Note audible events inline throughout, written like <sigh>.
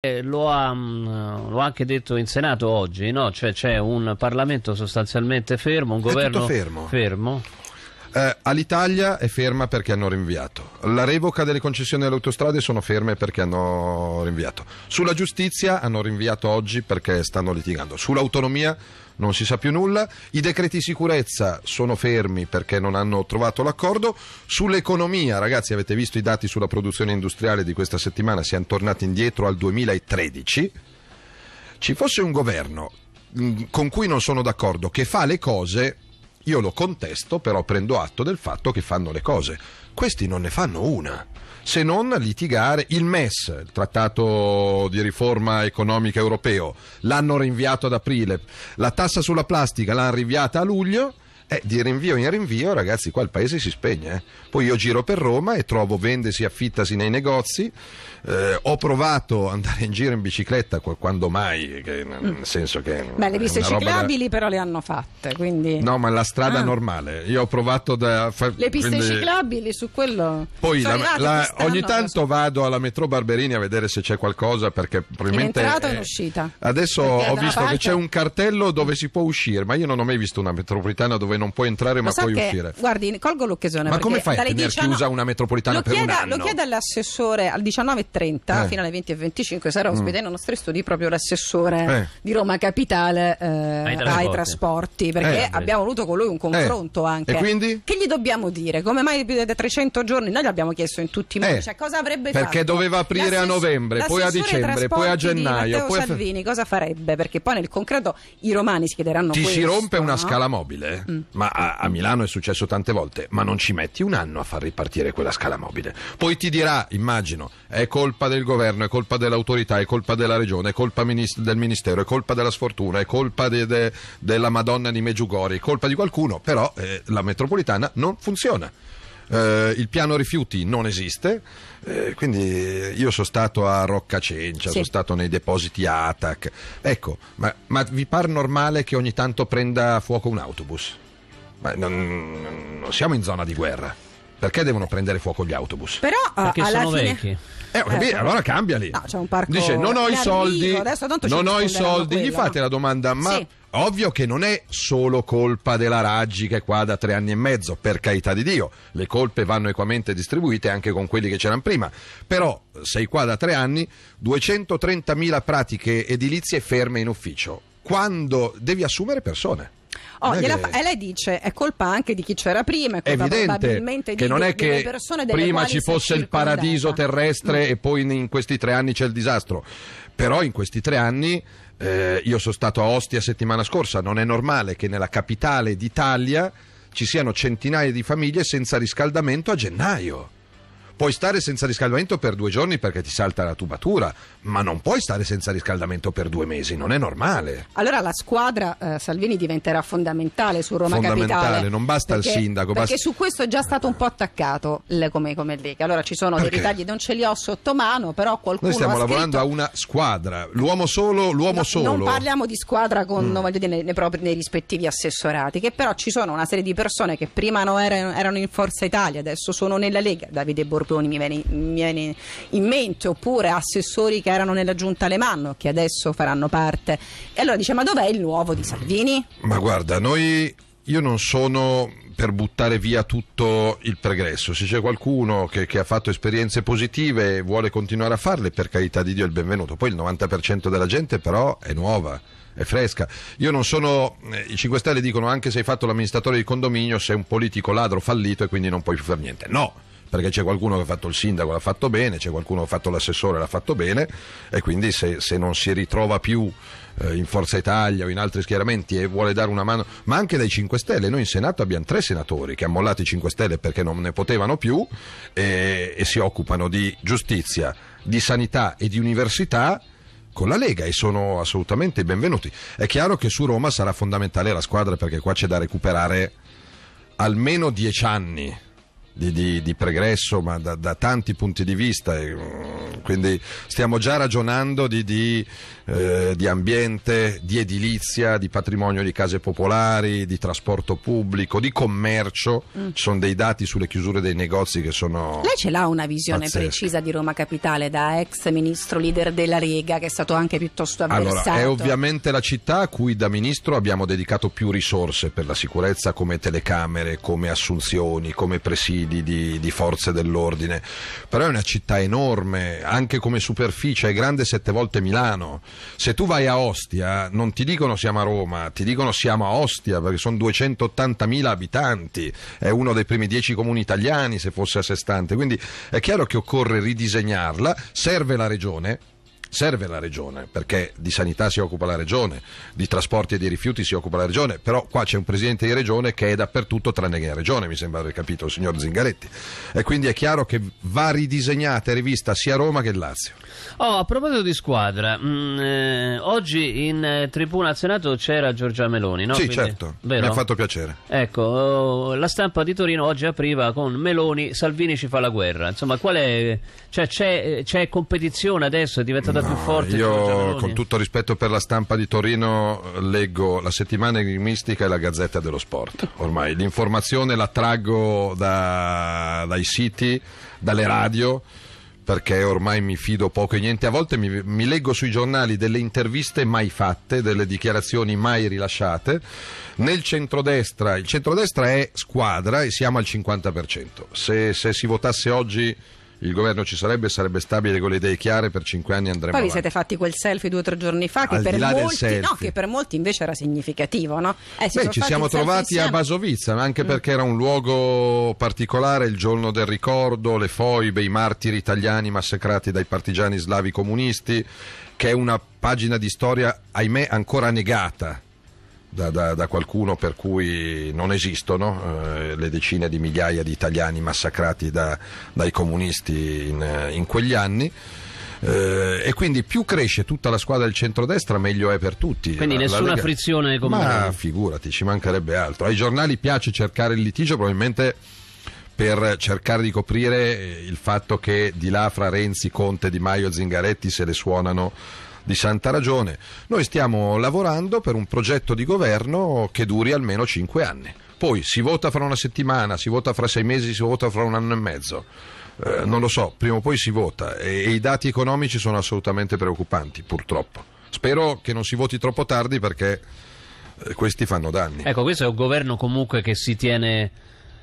Eh, lo, ha, mm, lo ha, anche detto in Senato oggi, no? cioè, c'è un Parlamento sostanzialmente fermo, un governo fermo. fermo eh, All'Italia è ferma perché hanno rinviato. La revoca delle concessioni alle autostrade sono ferme perché hanno rinviato. Sulla giustizia hanno rinviato oggi perché stanno litigando. Sull'autonomia non si sa più nulla. I decreti sicurezza sono fermi perché non hanno trovato l'accordo. Sull'economia, ragazzi, avete visto i dati sulla produzione industriale di questa settimana, siamo tornati indietro al 2013. Ci fosse un governo mm, con cui non sono d'accordo, che fa le cose io lo contesto, però prendo atto del fatto che fanno le cose. Questi non ne fanno una se non litigare il MES, il trattato di riforma economica europeo, l'hanno rinviato ad aprile, la tassa sulla plastica l'hanno rinviata a luglio eh, di rinvio in rinvio, ragazzi, qua il paese si spegne. Eh. Poi io giro per Roma e trovo vendesi, affittasi nei negozi. Eh, ho provato ad andare in giro in bicicletta quando mai, che, mm. nel senso che. Beh, le piste ciclabili da... però le hanno fatte. Quindi... No, ma la strada ah. normale. Io ho provato da. Fa... Le piste quindi... ciclabili su quello. Poi la, ah, la, ogni tanto vado alla metro Barberini a vedere se c'è qualcosa perché probabilmente. È entrata o in uscita. Adesso perché ho visto parte... che c'è un cartello dove si può uscire, ma io non ho mai visto una metropolitana dove non puoi entrare ma puoi che, uscire. Guardi, colgo l'occasione. Ma come fai a tenere 19... chiusa una metropolitana per chieda, un anno? Lo chieda all'assessore al 19.30 eh. fino alle 20.25 sarà mm. ospite mm. nei nostri studi proprio l'assessore eh. di Roma Capitale eh, ai, trasporti. ai, trasporti. perché eh. abbiamo avuto con lui un eh. confronto anche. E quindi? Che gli dobbiamo dire? Come mai più di 300 giorni? Noi gli abbiamo chiesto in tutti i modi, eh. cioè, cosa avrebbe perché fatto? Perché doveva aprire a novembre, poi a dicembre, poi a gennaio. Poi a... Salvini cosa farebbe? Perché poi nel concreto i romani si chiederanno Ti questo, si rompe no? una scala mobile? Mm ma a, a, Milano è successo tante volte, ma non ci metti un anno a far ripartire quella scala mobile. Poi ti dirà, immagino, è colpa del governo, è colpa dell'autorità, è colpa della regione, è colpa minist- del ministero, è colpa della sfortuna, è colpa de- de- della Madonna di Meggiugori, è colpa di qualcuno, però eh, la metropolitana non funziona. Eh, il piano rifiuti non esiste, eh, quindi io sono stato a Roccacencia, sì. sono stato nei depositi ATAC. Ecco, ma, ma vi par normale che ogni tanto prenda a fuoco un autobus? Beh, non, non siamo in zona di guerra perché devono prendere fuoco gli autobus? Però eh, perché sono fine... vecchi. Eh, eh, allora cambiali. No, c'è un parco. Dice non ho i soldi. Adesso, non ho i soldi. Quello, gli fate la domanda, ma sì. ovvio che non è solo colpa della Raggi che è qua da tre anni e mezzo, per carità di Dio. Le colpe vanno equamente distribuite anche con quelli che c'erano prima. Però sei qua da tre anni, 230.000 pratiche edilizie ferme in ufficio. Quando devi assumere persone Oh, che... fa... E lei dice è colpa anche di chi c'era prima, è colpa Evidente probabilmente che di, non è che prima ci fosse il paradiso terrestre mm. e poi in, in questi tre anni c'è il disastro. Però in questi tre anni eh, io sono stato a Ostia settimana scorsa, non è normale che nella capitale d'Italia ci siano centinaia di famiglie senza riscaldamento a gennaio. Puoi stare senza riscaldamento per due giorni perché ti salta la tubatura, ma non puoi stare senza riscaldamento per due mesi, non è normale. Allora la squadra eh, Salvini diventerà fondamentale su Roma fondamentale, Capitale. non basta perché, il sindaco. Perché basta... su questo è già stato un po' attaccato le, come, come Lega. Allora ci sono perché? dei ritagli, non ce li ho sotto mano, però qualcuno... Noi stiamo lavorando scritto... a una squadra, l'uomo solo, l'uomo no, solo. Non parliamo di squadra con, mm. voglio dire, nei, nei, propri, nei rispettivi assessorati, che però ci sono una serie di persone che prima non erano, erano in Forza Italia, adesso sono nella Lega, Davide Borbone Crotoni mi viene, mi viene, in mente, oppure assessori che erano nella giunta Lemanno che adesso faranno parte. E allora dice: Ma dov'è il nuovo di Salvini? Ma guarda, noi io non sono per buttare via tutto il pregresso. Se c'è qualcuno che, che, ha fatto esperienze positive e vuole continuare a farle, per carità di Dio, è il benvenuto. Poi il 90% della gente però è nuova. È fresca. Io non sono. Eh, I 5 Stelle dicono anche se hai fatto l'amministratore di condominio, sei un politico ladro fallito e quindi non puoi più fare niente. No! perché c'è qualcuno che ha fatto il sindaco, l'ha fatto bene, c'è qualcuno che ha fatto l'assessore, l'ha fatto bene e quindi se, se non si ritrova più eh, in Forza Italia o in altri schieramenti e vuole dare una mano, ma anche dai 5 Stelle, noi in Senato abbiamo tre senatori che hanno mollato i 5 Stelle perché non ne potevano più e, e si occupano di giustizia, di sanità e di università con la Lega e sono assolutamente benvenuti. È chiaro che su Roma sarà fondamentale la squadra perché qua c'è da recuperare almeno 10 anni di, di, di pregresso, ma da, da, tanti punti di vista. Mm, quindi stiamo già ragionando di, eh, di, ambiente, di edilizia, di patrimonio di case popolari, di trasporto pubblico, di commercio. Mm. Ci sono dei dati sulle chiusure dei negozi che sono. Lei ce l'ha una visione pazzesca. precisa di Roma Capitale da ex ministro leader della Lega, che è stato anche piuttosto avversato? Allora, è ovviamente la città a cui da ministro abbiamo dedicato più risorse per la sicurezza, come telecamere, come assunzioni, come presidi di, di, di forze dell'ordine, però è una città enorme, anche come superficie, è grande sette volte Milano. Se tu vai a Ostia non ti dicono siamo a Roma, ti dicono siamo a Ostia perché sono 280.000 abitanti, è uno dei primi dieci comuni italiani se fosse a sé stante, quindi è chiaro che occorre ridisegnarla, serve la regione serve la regione, perché di sanità si occupa la regione, di trasporti e di rifiuti si occupa la regione, però qua c'è un presidente di regione che è dappertutto tranne che in regione, mi sembra aver capito il signor Zingaretti. E quindi è chiaro che va ridisegnata e rivista sia Roma che Lazio. Oh, a proposito di squadra, mh, mm, eh, oggi in eh, tribuna al Senato c'era Giorgia Meloni, no? Sì, quindi, certo, vero? mi ha fatto piacere. Ecco, oh, la stampa di Torino oggi apriva con Meloni, Salvini ci fa la guerra. Insomma, qual è... Cioè, c'è, c'è competizione adesso, è diventata domanda no, più forte. Io, con tutto rispetto per la stampa di Torino, eh, leggo la settimana enigmistica e la Gazzetta dello Sport. Ormai l'informazione la traggo da, dai siti, dalle radio perché ormai mi fido poco e niente. A volte mi, mi, leggo sui giornali delle interviste mai fatte, delle dichiarazioni mai rilasciate. Nel centrodestra, il centrodestra è squadra e siamo al 50%. Se, se si votasse oggi il governo ci sarebbe, sarebbe stabile con le idee chiare, per cinque anni andremo Poi avanti. Poi vi siete fatti quel selfie due o tre giorni fa che per, molti, no, che per, molti, invece era significativo. No? Eh, si Beh, ci siamo trovati a Basovizza, ma anche mm. perché era un luogo particolare, il giorno del ricordo, le foibe, i martiri italiani massacrati dai partigiani slavi comunisti, che è una pagina di storia, ahimè, ancora negata da, da, da, qualcuno per cui non esistono eh, le decine di migliaia di italiani massacrati da, dai comunisti in, eh, in quegli anni. Eh, e quindi più cresce tutta la squadra del centrodestra meglio è per tutti quindi la, nessuna la Lega... frizione come ma figurati ci mancherebbe altro ai giornali piace cercare il litigio probabilmente per cercare di coprire il fatto che di là fra Renzi, Conte, Di Maio, e Zingaretti se le suonano di santa ragione. Noi stiamo lavorando per un progetto di governo che duri almeno cinque anni. Poi si vota fra una settimana, si vota fra sei mesi, si vota fra un anno e mezzo. Eh, non lo so, prima o poi si vota e, e i dati economici sono assolutamente preoccupanti, purtroppo. Spero che non si voti troppo tardi perché eh, questi fanno danni. Ecco, questo è un governo comunque che si tiene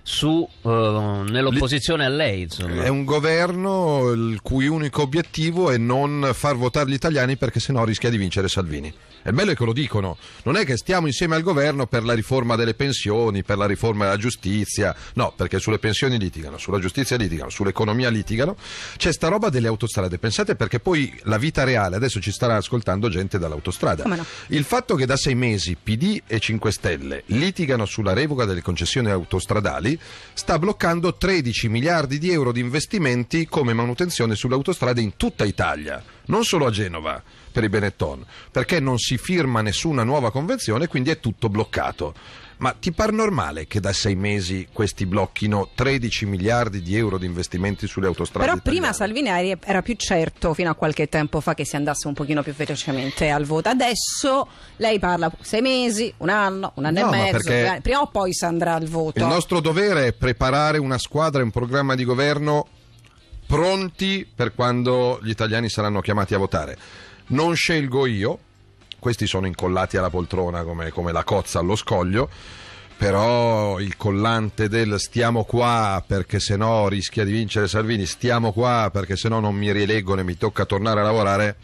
su, uh, nell'opposizione a lei. Insomma. È un governo il cui unico obiettivo è non far votare gli italiani perché sennò rischia di vincere Salvini. È bello che lo dicono. Non è che stiamo insieme al governo per la riforma delle pensioni, per la riforma della giustizia. No, perché sulle pensioni litigano, sulla giustizia litigano, sull'economia litigano. C'è sta roba delle autostrade. Pensate perché poi la vita reale, adesso ci starà ascoltando gente dall'autostrada. No? Il fatto che da sei mesi PD e 5 Stelle litigano sulla revoca delle concessioni autostradali sta bloccando 13 miliardi di euro di investimenti come manutenzione sulle autostrade in tutta Italia non solo a Genova per i Benetton, perché non si firma nessuna nuova convenzione, quindi è tutto bloccato. Ma ti par normale che da sei mesi questi blocchino 13 miliardi di euro di investimenti sulle autostrade? Però italiane? prima Salvini era più certo fino a qualche tempo fa che si andasse un pochino più velocemente al voto. Adesso lei parla sei mesi, un anno, un anno no, e mezzo, prima o poi si andrà al voto. Il nostro dovere è preparare una squadra, e un programma di governo pronti per quando gli italiani saranno chiamati a votare. Non scelgo io, questi sono incollati alla poltrona come, come la cozza allo scoglio, però il collante del stiamo qua perché se no rischia di vincere Salvini, stiamo qua perché se no non mi rieleggono e mi tocca tornare a lavorare,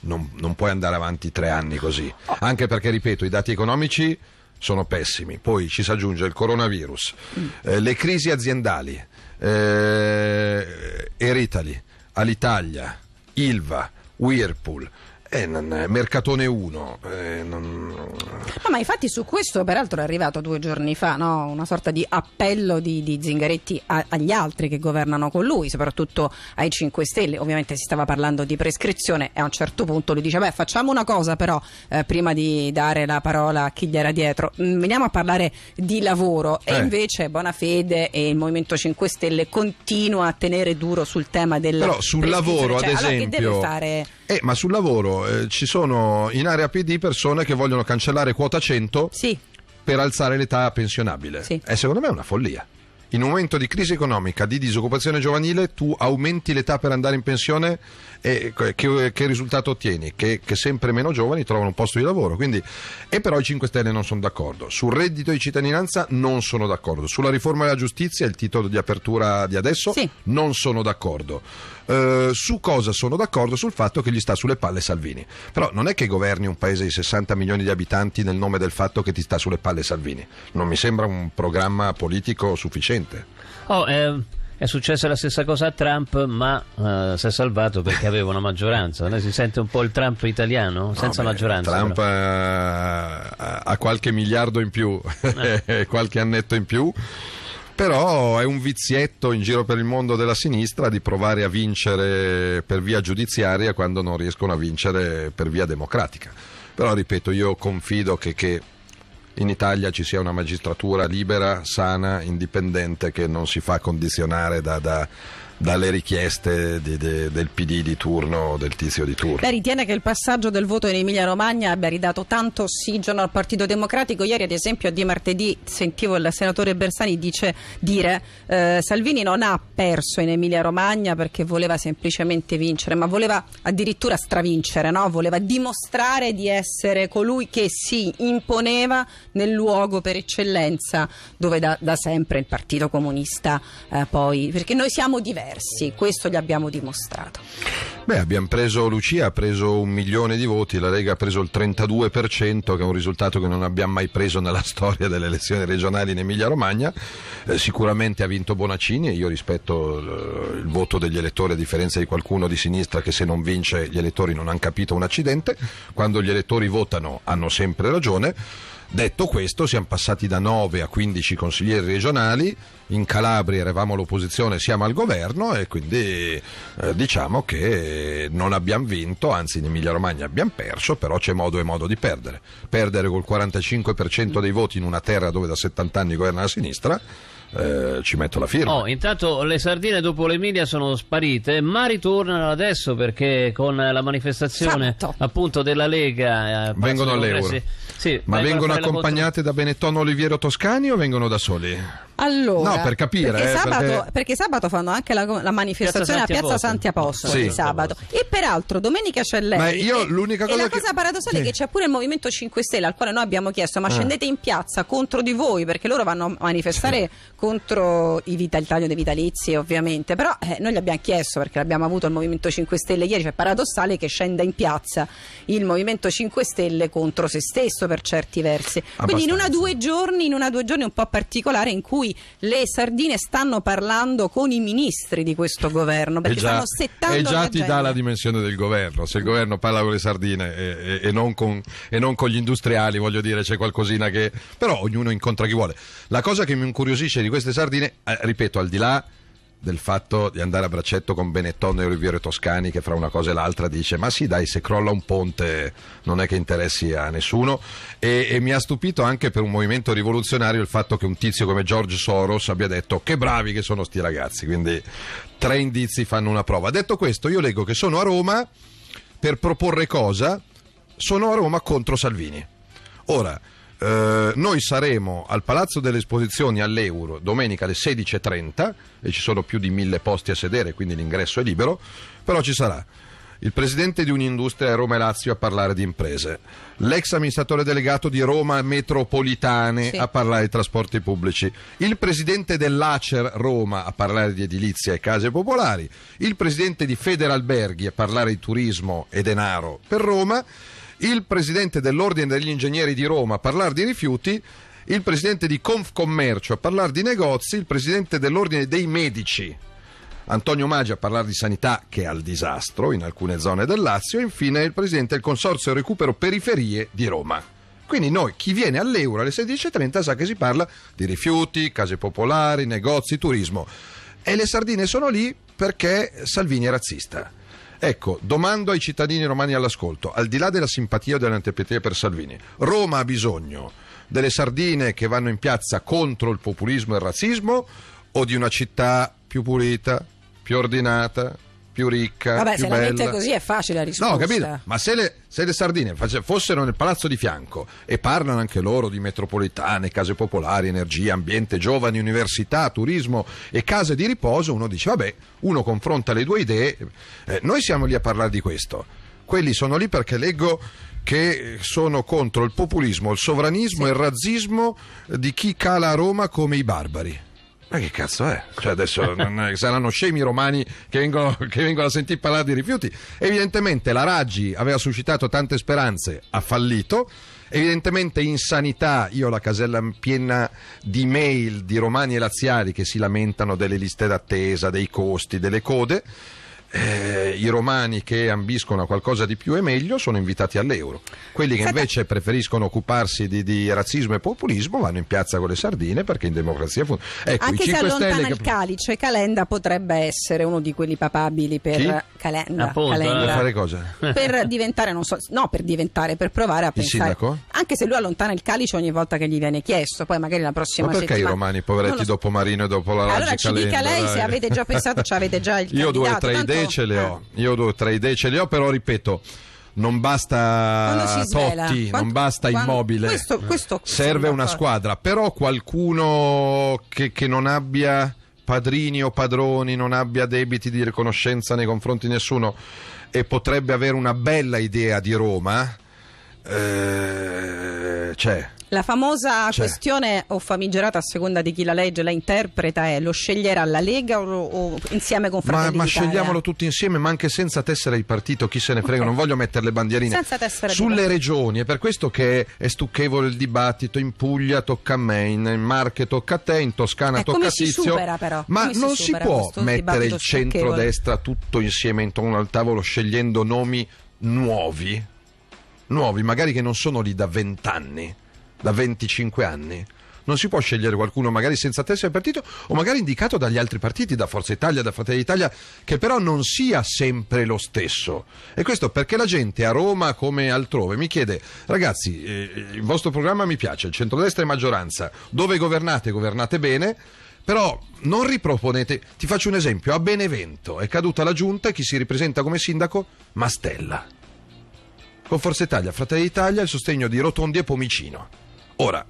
non, non puoi andare avanti tre anni così. Anche perché, ripeto, i dati economici sono pessimi. Poi ci si aggiunge il coronavirus, mm. eh, le crisi aziendali. Eh, Air Italy, Alitalia, Ilva, Whirlpool, eh, non, mercatone 1. Eh, non... no, ma infatti su questo peraltro è arrivato due giorni fa no? una sorta di appello di, di Zingaretti a, agli altri che governano con lui, soprattutto ai 5 Stelle. Ovviamente si stava parlando di prescrizione e a un certo punto lui dice beh facciamo una cosa però eh, prima di dare la parola a chi gli era dietro, mm, veniamo a parlare di lavoro e eh. invece Bonafede e il Movimento 5 Stelle continua a tenere duro sul tema del... lavoro. Però sul lavoro cioè, ad esempio... Allora, eh, ma sul lavoro eh, ci sono in area PD persone che vogliono cancellare quota 100 sì. per alzare l'età pensionabile. Sì. Eh, secondo me è una follia in un momento di crisi economica, di disoccupazione giovanile, tu aumenti l'età per andare in pensione e che, che risultato ottieni? Che, che, sempre meno giovani trovano un posto di lavoro. Quindi, e però i 5 Stelle non sono d'accordo. Sul reddito di cittadinanza non sono d'accordo. Sulla riforma della giustizia, il titolo di apertura di adesso, sì. non sono d'accordo. Eh, su cosa sono d'accordo? Sul fatto che gli sta sulle palle Salvini. Però non è che governi un paese di 60 milioni di abitanti nel nome del fatto che ti sta sulle palle Salvini. Non mi sembra un programma politico sufficiente innocente. Oh, ehm, è successa la stessa cosa a Trump, ma eh, si è salvato perché aveva una maggioranza. Lei si sente un po' il Trump italiano, senza no, beh, maggioranza. Trump eh, ha, ha, qualche miliardo in più, eh. <laughs> qualche annetto in più. Però è un vizietto in giro per il mondo della sinistra di provare a vincere per via giudiziaria quando non riescono a vincere per via democratica. Però ripeto, io confido che, che in Italia ci sia una magistratura libera, sana, indipendente che non si fa condizionare da, da dalle richieste di, de, del PD di turno o del tizio di turno. Lei ritiene che il passaggio del voto in Emilia Romagna abbia ridato tanto ossigeno al Partito Democratico? Ieri ad esempio di martedì sentivo il senatore Bersani dice, dire eh, Salvini non ha perso in Emilia Romagna perché voleva semplicemente vincere, ma voleva addirittura stravincere, no? voleva dimostrare di essere colui che si imponeva nel luogo per eccellenza dove da, da sempre il Partito Comunista eh, poi, perché noi siamo diversi diversi, questo gli abbiamo dimostrato. Beh, abbiamo preso Lucia, ha preso un milione di voti, la Lega ha preso il 32%, che è un risultato che non abbiamo mai preso nella <laughs> storia delle elezioni regionali in Emilia-Romagna. Eh, sicuramente ha vinto Bonaccini, io rispetto eh, il voto degli elettori a differenza di qualcuno di sinistra che se non vince gli elettori non hanno capito un accidente. Quando gli elettori votano hanno sempre ragione. Detto questo, siamo passati da 9 a 15 consiglieri regionali, in Calabria eravamo all'opposizione, siamo al governo governo e quindi eh, diciamo che non abbiamo vinto, anzi in Emilia Romagna abbiamo perso, però c'è modo e modo di perdere. Perdere col 45% dei voti in una terra dove da 70 anni governa la sinistra. Eh, ci metto la firma. Oh, intanto le sardine dopo l'Emilia sono sparite, ma ritornano adesso perché con la manifestazione Santo. appunto della Lega eh, vengono all'euro. Sì, ma vengono accompagnate contro... da Benetton Oliviero Toscani o vengono da soli? Allora, no, per capire. Perché, eh, sabato, perché... perché sabato, fanno anche la, la manifestazione Piazza a Piazza Santi Apostoli. Sì. Sabato. E peraltro domenica c'è lei. Ma io e, l'unica cosa. E la che... cosa paradossale sì. è che c'è pure il Movimento 5 Stelle al quale noi abbiamo chiesto ma ah. scendete in piazza contro di voi perché loro vanno a manifestare sì. contro i vita, il taglio dei vitalizi ovviamente. Però eh, noi gli abbiamo chiesto perché l'abbiamo avuto il Movimento 5 Stelle ieri, cioè paradossale che scenda in piazza il Movimento 5 Stelle contro se stesso per certi versi. Abbastanza. Quindi in una due giorni, in una due giorni un po' particolare in cui cui le sardine stanno parlando con i ministri di questo governo perché e eh già, stanno settando e eh già ti dà la dimensione del governo se il governo parla con le sardine e, e, e non, con, non con, gli industriali voglio dire c'è qualcosina che però ognuno incontra chi vuole la cosa che mi incuriosisce di queste sardine eh, ripeto al di là del fatto di andare a braccetto con Benettone e Oliviero Toscani che fra una cosa e l'altra dice ma sì dai se crolla un ponte non è che interessi a nessuno e, e mi ha stupito anche per un movimento rivoluzionario il fatto che un tizio come George Soros abbia detto che bravi che sono sti ragazzi quindi tre indizi fanno una prova detto questo io leggo che sono a Roma per proporre cosa sono a Roma contro Salvini ora eh, noi saremo al Palazzo delle Esposizioni all'Euro domenica alle 16.30 e ci sono più di mille posti a sedere, quindi l'ingresso è libero, però ci sarà il presidente di un'industria a Roma e Lazio a parlare di imprese, l'ex amministratore delegato di Roma Metropolitane sì. a parlare di trasporti pubblici, il presidente dell'Acer Roma a parlare di edilizia e case popolari, il presidente di Federalberghi a parlare di turismo e denaro per Roma il presidente dell'Ordine degli Ingegneri di Roma a parlare di rifiuti, il presidente di Confcommercio a parlare di negozi, il presidente dell'Ordine dei Medici Antonio Maggi a parlare di sanità che è al disastro in alcune zone del Lazio e infine il presidente del Consorzio Recupero Periferie di Roma. Quindi noi, chi viene all'Euro alle 16.30 sa che si parla di rifiuti, case popolari, negozi, turismo. E le sardine sono lì perché Salvini è razzista. Ecco, domando ai cittadini romani all'ascolto, al di là della simpatia o dell'antipatia per Salvini, Roma ha bisogno delle sardine che vanno in piazza contro il populismo e il razzismo o di una città più pulita, più ordinata, più ricca. Vabbè, più se bella. la mette così è facile la risposta. No, capito? Ma se le, se le sardine fossero nel palazzo di fianco e parlano anche loro di metropolitane, case popolari, energia, ambiente, giovani, università, turismo e case di riposo, uno dice, vabbè, uno confronta le due idee. Eh, noi siamo lì a parlare di questo. Quelli sono lì perché leggo che sono contro il populismo, il sovranismo sì. e il razzismo di chi cala a Roma come i barbari. Ma che cazzo è? Cioè adesso <laughs> non, saranno scemi romani che vengono, che vengono a sentire parlare di rifiuti. Evidentemente la Raggi aveva suscitato tante speranze, ha fallito. Evidentemente in sanità io ho la casella piena di mail di romani e laziali che si lamentano delle liste d'attesa, dei costi, delle code eh, i romani che ambiscono a qualcosa di più e meglio sono invitati all'euro. Quelli che invece preferiscono occuparsi di, di razzismo e populismo vanno in piazza con le sardine perché in democrazia funziona. Ecco, Anche se allontana Stelle il calice, Calenda potrebbe essere uno di quelli papabili per Calenda. Appunto, Calenda. Per fare cosa? Per diventare, non so, no, per diventare, per provare a il pensare. Sindaco? anche se lui allontana il calice ogni volta che gli viene chiesto, poi magari la prossima settimana. Ma perché settimana... i romani, poveretti, so. dopo Marino e dopo la Allora Raggi ci dica lei dai. se eh. avete già pensato, cioè avete già <laughs> il Io due o tre idee ce le ho, ah. io due o tre idee ce le ho, però ripeto non basta Totti, quando, non basta quando, Immobile. Questo, questo, Serve una squadra, però qualcuno che, che, non abbia padrini o padroni, non abbia debiti di riconoscenza nei confronti di nessuno e potrebbe avere una bella idea di Roma eh, c'è. La famosa C'è. questione o famigerata a seconda di chi la legge la interpreta è lo sceglierà la Lega o, o insieme con Fratelli ma, ma scegliamolo tutti insieme ma anche senza tessere di partito chi se ne frega okay. non voglio mettere le bandierine sulle regioni è per questo che è stucchevole il dibattito in Puglia tocca a me in Marche tocca a te in Toscana eh, tocca a Tizio supera, però? ma come non si, si può mettere il centrodestra tutto insieme intorno al tavolo scegliendo nomi nuovi nuovi, magari che non sono lì da 20 anni, da 25 anni. Non si può scegliere qualcuno magari senza testa del partito o magari indicato dagli altri partiti, da Forza Italia, da Fratelli d'Italia, che però non sia sempre lo stesso. E questo perché la gente a Roma come altrove mi chiede, ragazzi, eh, il vostro programma mi piace, il centrodestra è maggioranza, dove governate, governate bene, però non riproponete, ti faccio un esempio, a Benevento è caduta la giunta e chi si ripresenta come sindaco? Mastella con Forza Italia, Fratelli d'Italia il sostegno di Rotondi e Pomicino. Ora,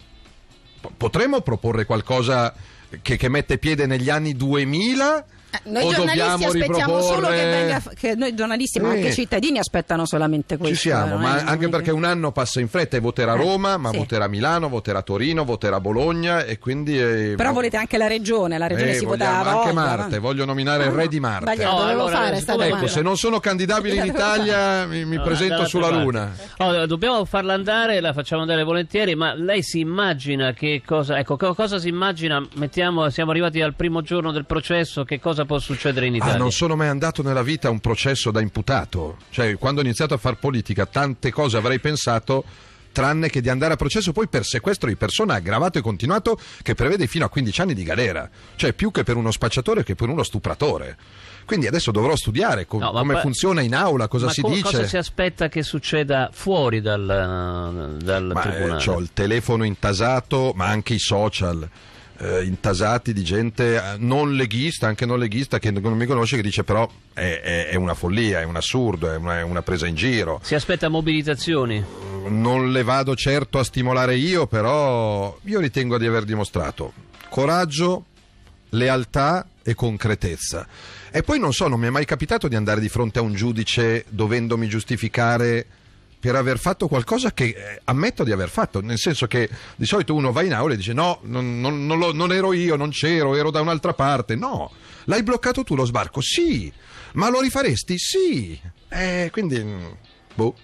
potremmo proporre qualcosa che, che mette piede negli anni 2000 eh, noi giornalisti aspettiamo riproporre... solo che venga. Che noi giornalisti, eh. ma anche i cittadini aspettano solamente questo. Ci siamo, ma anche perché un anno passa in fretta e voterà eh, Roma, ma sì. voterà Milano, voterà Torino, voterà Bologna e quindi. Eh, Però volete anche la regione, la regione eh, si vota a Anche Marte, voglio nominare ah, il re di Marte. Bagliato, no, allora, fare, ecco, se non sono candidabile in Italia, mi, mi no, presento sulla Luna. No, dobbiamo farla andare, la facciamo andare volentieri, ma lei si immagina che cosa. Ecco, cosa si immagina? Mettiamo, siamo arrivati al primo giorno del processo, che cosa può succedere in ah, Italia. Ah, non sono mai andato nella vita a un processo da imputato. Cioè, quando ho iniziato a far politica, tante cose avrei pensato tranne che di andare a processo poi per sequestro di persona aggravato e continuato che prevede fino a 15 anni di galera, cioè più che per uno spacciatore che per uno stupratore. Quindi adesso dovrò studiare com- no, come poi... funziona in aula, cosa ma si co- dice. Cosa si aspetta che succeda fuori dal, dal ma, eh, tribunale? Eh, ho il telefono intasato, ma anche i social eh, intasati di gente eh, non leghista, anche non leghista, che non mi conosce, che dice però è, è, è una follia, è un assurdo, è una, è una, presa in giro. Si aspetta mobilitazioni? Non le vado certo a stimolare io, però io ritengo di aver dimostrato coraggio, lealtà e concretezza. E poi non so, non mi è mai capitato di andare di fronte a un giudice dovendomi giustificare per aver fatto qualcosa che eh, ammetto di aver fatto, nel senso che di solito uno va in aula e dice no, non, non, non, lo, non ero io, non c'ero, ero da un'altra parte, no, l'hai bloccato tu lo sbarco, sì, ma lo rifaresti? Sì, eh, quindi, mm, boh.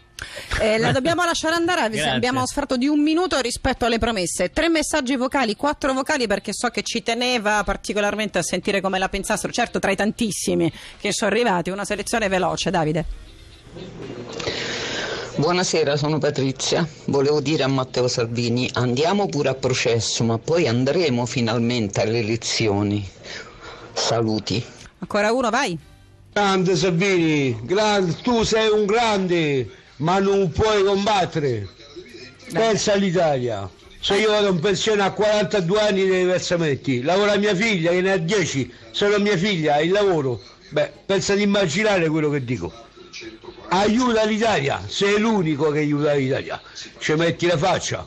Eh, la dobbiamo lasciare andare, <laughs> Grazie. abbiamo sfratto di un minuto rispetto alle promesse. Tre messaggi vocali, quattro vocali perché so che ci teneva particolarmente a sentire come la pensassero, certo tra i tantissimi che sono arrivati, una selezione veloce, Davide. Buonasera, sono Patrizia. Volevo dire a Matteo Salvini andiamo pure a processo, ma poi andremo finalmente alle elezioni. Saluti. Ancora uno, vai. Grande Salvini, grande, tu sei un grande, ma non puoi combattere. Pensa all'Italia. Se io vado in pensione a 42 anni nei versamenti, lavora mia figlia che ne ha 10, sono mia figlia, il lavoro. Beh, pensa di immaginare quello che dico. Ah, aiuta l'Italia, sei l'unico che aiuta l'Italia, ci metti la faccia.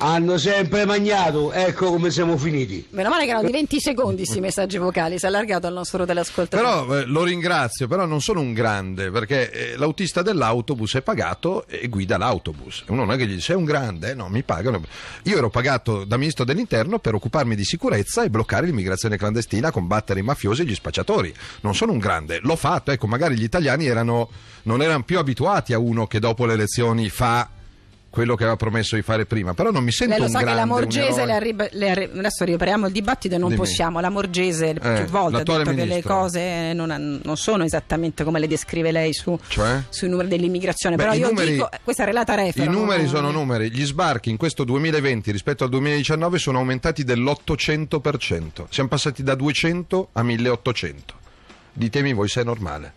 Hanno sempre magnato, ecco come siamo finiti. Meno male che erano di 20 secondi questi messaggi vocali, si è allargato al nostro dell'ascoltatore. Però eh, lo ringrazio, però non sono un grande, perché eh, l'autista dell'autobus è pagato e guida l'autobus. Uno non è che gli dice sei un grande, no, mi pagano. Io ero pagato da ministro dell'interno per occuparmi di sicurezza e bloccare l'immigrazione clandestina, combattere i mafiosi e gli spacciatori. Non sono un grande, l'ho fatto, ecco, magari gli italiani erano, non erano più abituati a uno che dopo le elezioni fa quello che aveva promesso di fare prima, però non mi sento Lei lo sa che la Morgese, le arriba, le arriba, adesso ripariamo il dibattito e non Dimmi. possiamo, la Morgese eh, più volte ha detto ministro. che le cose non, non, sono esattamente come le descrive lei su, cioè? sui numeri dell'immigrazione, Beh, però io numeri, dico, questa è relata refero. I numeri no? sono numeri, gli sbarchi in questo 2020 rispetto al 2019 sono aumentati dell'800%, siamo passati da 200 a 1800, ditemi voi se è normale.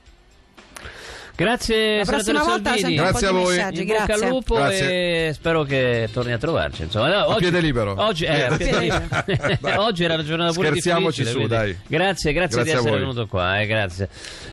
Grazie, la prossima volta Grazie a voi. Messaggi, grazie. al lupo grazie. e spero che torni a trovarci. Insomma, no, oggi, a piede libero. Oggi, eh, a piede libero. <laughs> oggi era la giornata pure Scherziamoci su, dai. Grazie, grazie, grazie di essere venuto qua. Eh, grazie.